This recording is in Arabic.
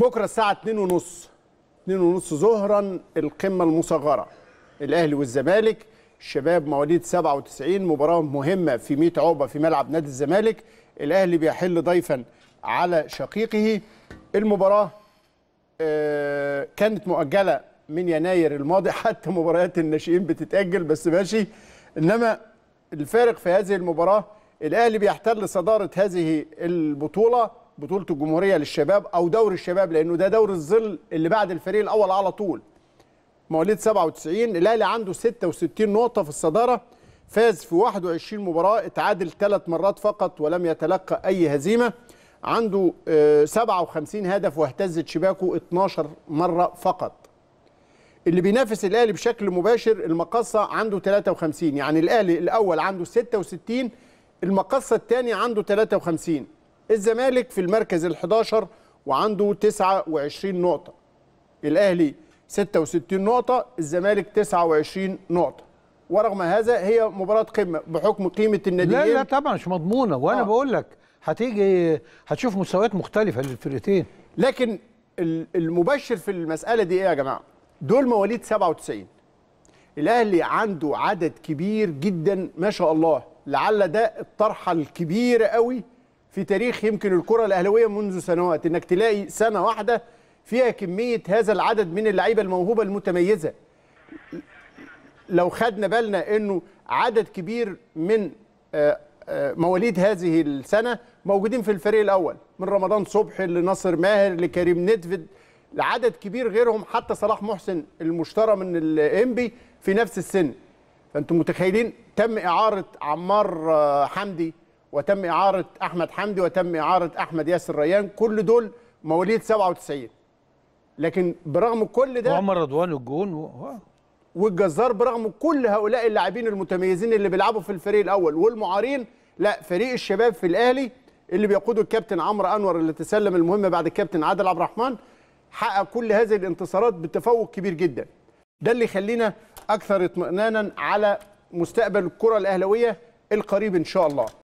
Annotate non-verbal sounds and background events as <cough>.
بكره الساعه 2 ونص 2 ونص ظهرا القمه المصغره الاهلي والزمالك الشباب مواليد 97 مباراه مهمه في 100 عقبه في ملعب نادي الزمالك الاهلي بيحل ضيفا على شقيقه المباراه آه، كانت مؤجله من يناير الماضي <laughs> حتى مباريات الناشئين بتتاجل بس ماشي انما الفارق في هذه المباراه الاهلي بيحتل صداره هذه البطوله بطوله الجمهوريه للشباب او دوري الشباب لانه ده دوري الظل اللي بعد الفريق الاول على طول مواليد 97 الاهلي عنده 66 نقطه في الصداره فاز في 21 مباراه اتعادل ثلاث مرات فقط ولم يتلقى اي هزيمه عنده 57 آه، هدف واهتزت شباكه 12 مره فقط اللي بينافس الاهلي بشكل مباشر المقصه عنده 53 يعني الاهلي الاول عنده 66 المقصه الثاني عنده 53 الزمالك في المركز ال11 وعنده 29 نقطة الأهلي 66 نقطة الزمالك 29 نقطة ورغم هذا هي مباراة قمة بحكم قيمة الناديين لا لا طبعا مش مضمونة وأنا آه. بقول لك هتيجي هتشوف مستويات مختلفة للفرقتين لكن المبشر في المسألة دي إيه يا جماعة؟ دول مواليد 97 الأهلي عنده عدد كبير جدا ما شاء الله لعل ده الطرحة الكبيرة قوي في تاريخ يمكن الكره الاهلاويه منذ سنوات انك تلاقي سنه واحده فيها كميه هذا العدد من اللعيبه الموهوبه المتميزه لو خدنا بالنا انه عدد كبير من آه، آه، مواليد هذه السنه موجودين في الفريق الاول من رمضان صبحي لناصر ماهر لكريم نيدفيد لعدد كبير غيرهم حتى صلاح محسن المشترى من الانبي في نفس السن فانتم متخيلين تم اعاره عمار آه، حمدي وتم اعاره احمد حمدي وتم اعاره احمد ياسر ريان كل دول مواليد 97 لكن برغم كل ده وعمر رضوان الجون والجزار برغم كل هؤلاء اللاعبين المتميزين اللي بيلعبوا في الفريق الاول والمعارين لا فريق الشباب في الاهلي اللي بيقوده الكابتن عمرو انور اللي تسلم المهمه بعد الكابتن عادل عبد الرحمن حقق كل هذه الانتصارات بتفوق كبير جدا ده اللي يخلينا اكثر اطمئنانا على مستقبل الكره الاهلاويه القريب ان شاء الله